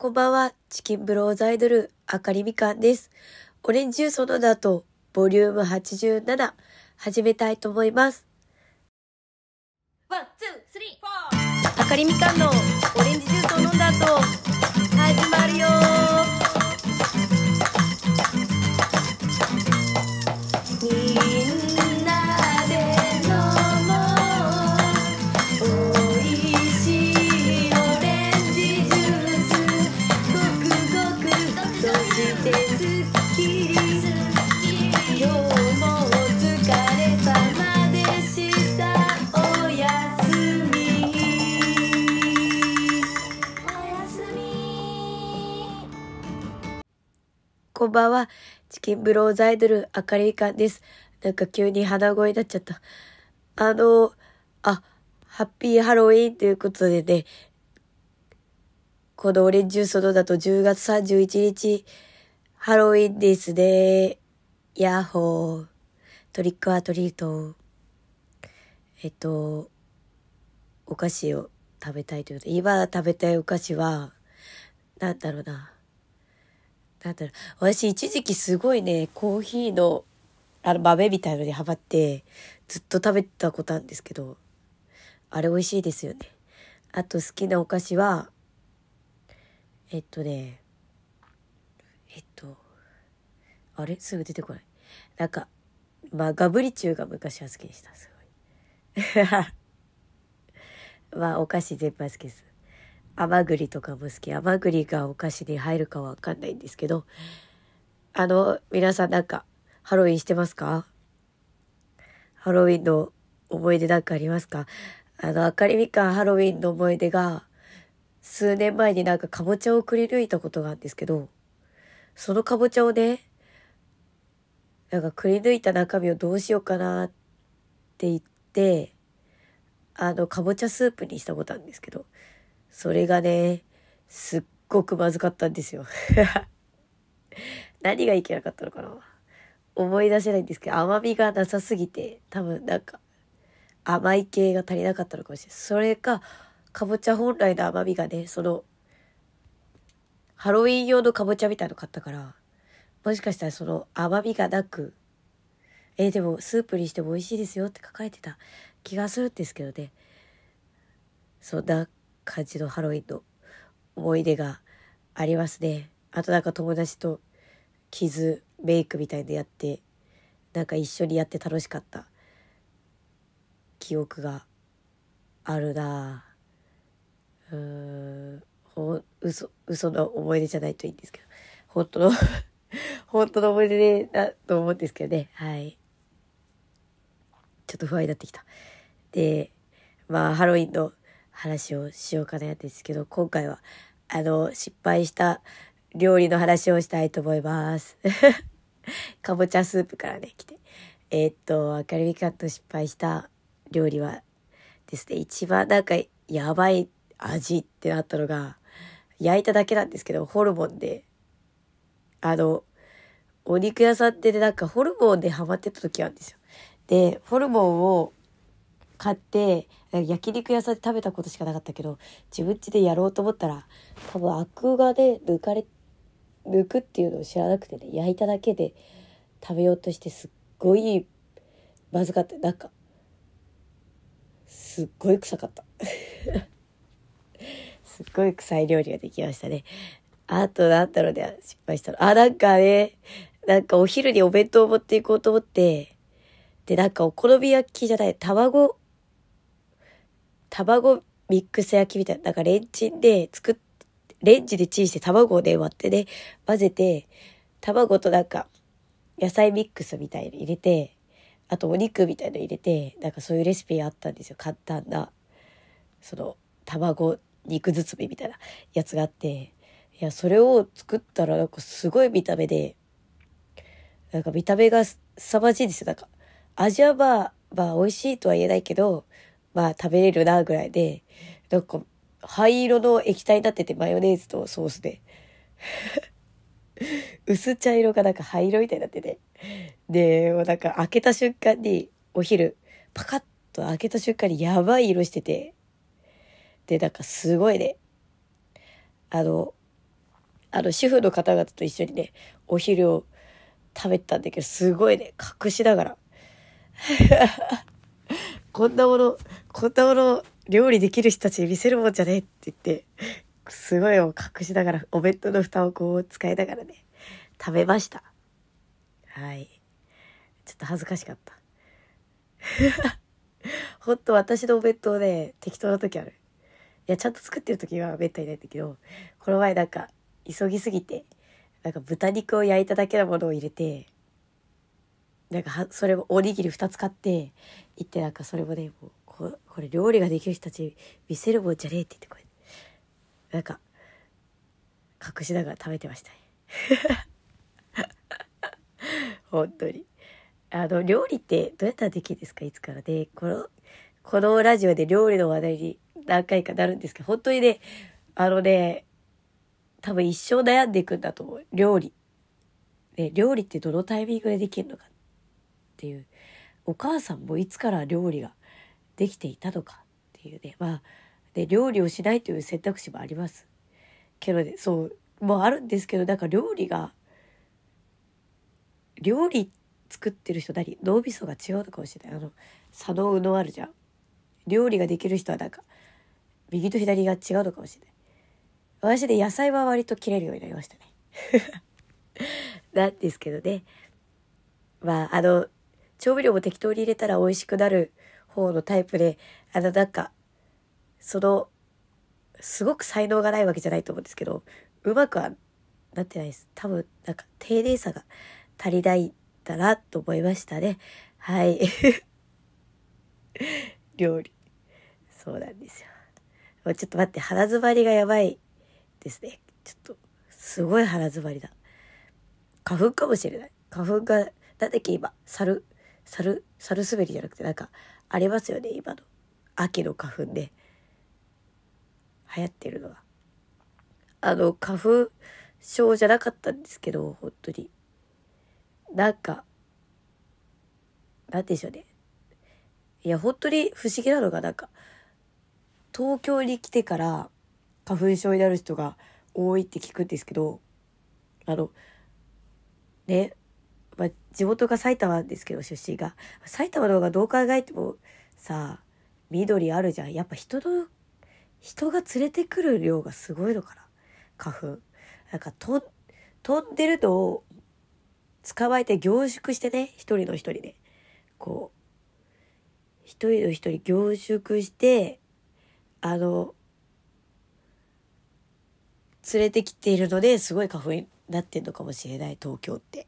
こんばんは、チキンブローザイドル、あかりみかんです。オレンジジュースのだと、ボリューム87、始めたいと思います。ワン、ツー、スリー、フォーあかりみかんのオレンジジュースを飲んだ後、始まるよこんばんは。チキンブローズイドル、あかりかんです。なんか急に鼻声になっちゃった。あの、あ、ハッピーハロウィンということでね、このオレンジジュースのだと10月31日、ハロウィンですね。ヤッホー。トリックアトリート。えっと、お菓子を食べたいということで、今食べたいお菓子は、なんだろうな。なんだろう、私一時期すごいね、コーヒーの、あの、豆みたいのにハマって、ずっと食べてたことあるんですけど、あれ美味しいですよね。あと好きなお菓子は、えっとね、えっと、あれすぐ出てこない。なんか、まあ、ガブリチューが昔は好きでした。すごい。まあ、お菓子全般好きです。甘栗とかも好き甘栗がお菓子に入るかは分かんないんですけどあの皆さんなんかハロウィンしてますかハロウィンの思い出なんかありますかあの、明かりみかんハロウィンの思い出が、数年前になんかかぼちゃをくり抜いたことがあるんですけど、そのかぼちゃをね、なんかくり抜いた中身をどうしようかなって言って、あの、かぼちゃスープにしたことあるんですけど、それがね、すっごくまずかったんですよ。何がいけなかったのかな思い出せないんですけど、甘みがなさすぎて、多分なんか、甘い系が足りなかったのかもしれない。それか、かぼちゃ本来の甘みがね、その、ハロウィン用のかぼちゃみたいの買ったから、もしかしたらその甘みがなく、えー、でもスープにしても美味しいですよって書かれてた気がするんですけどね。そうだ感じのハロウィンの思い出がありますね。あとなんか友達と傷メイクみたいでやってなんか一緒にやって楽しかった記憶があるなうんほ嘘嘘の思い出じゃないといいんですけど本当の 本当の思い出だと思うんですけどねはいちょっと不安になってきたでまあハロウィンの話をしようかなですけど、今回は、あの、失敗した料理の話をしたいと思います。かぼちゃスープからね、来て。えー、っと、アカデミカット失敗した料理はですね、一番なんかやばい味ってなったのが、焼いただけなんですけど、ホルモンで、あの、お肉屋さんってね、なんかホルモンでハマってた時あるんですよ。で、ホルモンを買って焼肉屋さんで食べたことしかなかったけど自分家でやろうと思ったら多分アクがで抜かれ抜くっていうのを知らなくてね焼いただけで食べようとしてすっごいまずかったなんかすっごい臭かった すっごい臭い料理ができましたねあとなんだろうね失敗したのあなんかねなんかお昼にお弁当を持っていこうと思ってでなんかお好み焼きじゃない卵卵ミックス焼きみたいな、なんかレンチンで作っ、レンジでチンして卵で割ってね、混ぜて、卵となんか野菜ミックスみたいに入れて、あとお肉みたいの入れて、なんかそういうレシピあったんですよ。簡単な、その卵肉包みみたいなやつがあって、いや、それを作ったらなんかすごい見た目で、なんか見た目が凄まじいですよ。なんか、味はまあ、まあ美味しいとは言えないけど、まあ食べれるなぐらいで、なんか灰色の液体になっててマヨネーズとソースで。薄茶色がなんか灰色みたいになってて。で、もうなんか開けた瞬間にお昼、パカッと開けた瞬間にやばい色してて。で、なんかすごいね。あの、あの主婦の方々と一緒にね、お昼を食べたんだけど、すごいね、隠しながら。こんなもの小太郎料理できる人たち見せるもんじゃねえって言ってすごいを隠しながらお弁当の蓋をこう使いながらね食べましたはいちょっと恥ずかしかったほんと私のお弁当ね適当な時あるいやちゃんと作ってる時はめったにないんだけどこの前なんか急ぎすぎてなんか豚肉を焼いただけのものを入れてなんかそれもおにぎり2つ買って行ってなんかそれもねもうここれ料理ができる人たち見せるもんじゃねえって言ってこれなんか隠しながら食べてましたね 本当にあの料理ってどうやったらできるんですかいつからねこのこのラジオで料理の話題に何回かなるんですけど本当にねあのね多分一生悩んでいくんだと思う料理、ね、料理ってどのタイミングでできるのかっていうお母さんもいつから料理ができていたのかっていうねまあで料理をしないという選択肢もありますけどねそうもうあるんですけどなんか料理が料理作ってる人なり脳みそが違うのかもしれないあの左脳右脳あるじゃん料理ができる人はなんか右と左が違うのかもしれない私で野菜は割と切れるようになりましたね なんですけどねまああの調味料も適当に入れたら美味しくなる方のタイプであのなんかそのすごく才能がないわけじゃないと思うんですけどうまくはなってないです多分なんか丁寧さが足りないだなと思いましたねはい 料理そうなんですよちょっと待って腹詰まりがやばいですねちょっとすごい腹詰まりだ花粉かもしれない花粉がなんだっけ今猿猿猿滑りじゃなくてなんかありますよね今の秋の花粉ね流行ってるのはあの花粉症じゃなかったんですけど本当になんかなんでしょうねいや本当に不思議なのがなんか東京に来てから花粉症になる人が多いって聞くんですけどあのねまあ、地元が埼玉ですけど出身が埼玉の方がどう考えてもさ緑あるじゃんやっぱ人の人が連れてくる量がすごいのかな花粉なんかと飛んでるのを捕まえて凝縮してね一人の一人でこう一人の一人凝縮してあの連れてきているのですごい花粉になってんのかもしれない東京って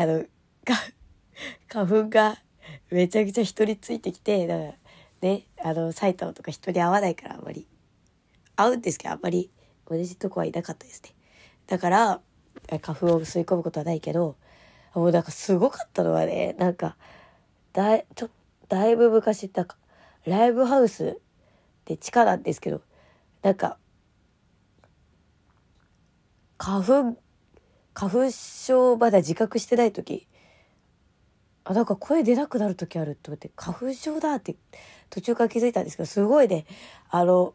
あの、花粉がめちゃくちゃ人についてきて、だからね、あの、埼玉とか人に会わないからあんまり。会うんですけど、あんまり同じとこはいなかったですね。だから、花粉を吸い込むことはないけど、もうなんかすごかったのはね、なんか、だい、ちょ、だいぶ昔、なんか、ライブハウスで地下なんですけど、なんか、花粉花粉症まだ自覚してない時あなんか声出なくなる時あると思って花粉症だって途中から気づいたんですけどすごいねあの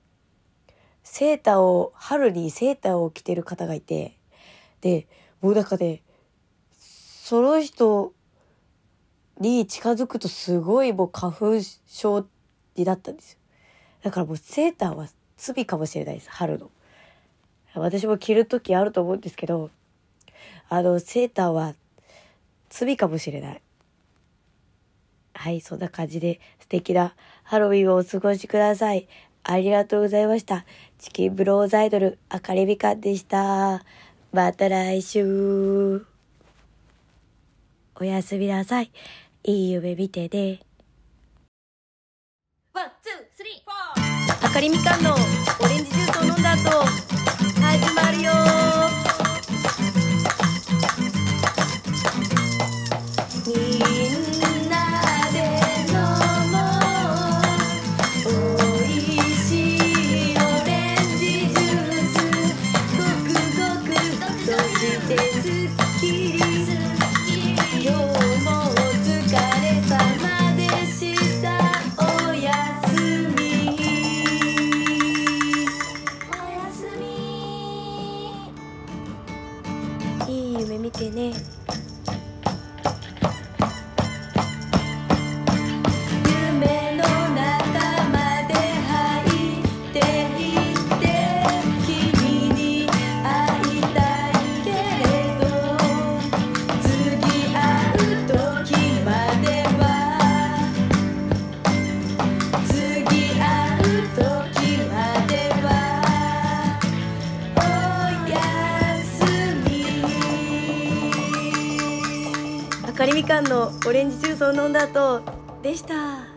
セーターを春にセーターを着てる方がいてでもうなんかねその人に近づくとすごいもう花粉症になったんですよだからもうセーターは罪かもしれないです春の私も着る時あると思うんですけどあの、セーターは罪かもしれない。はい、そんな感じで素敵なハロウィンをお過ごしください。ありがとうございました。チキンブローズアイドル、アカレミカでした。また来週。おやすみなさい。いい夢見てね。ワン、ツー、スリー、フォー。アカレミカの 제네 みのオレンジジュースを飲んだ後でした。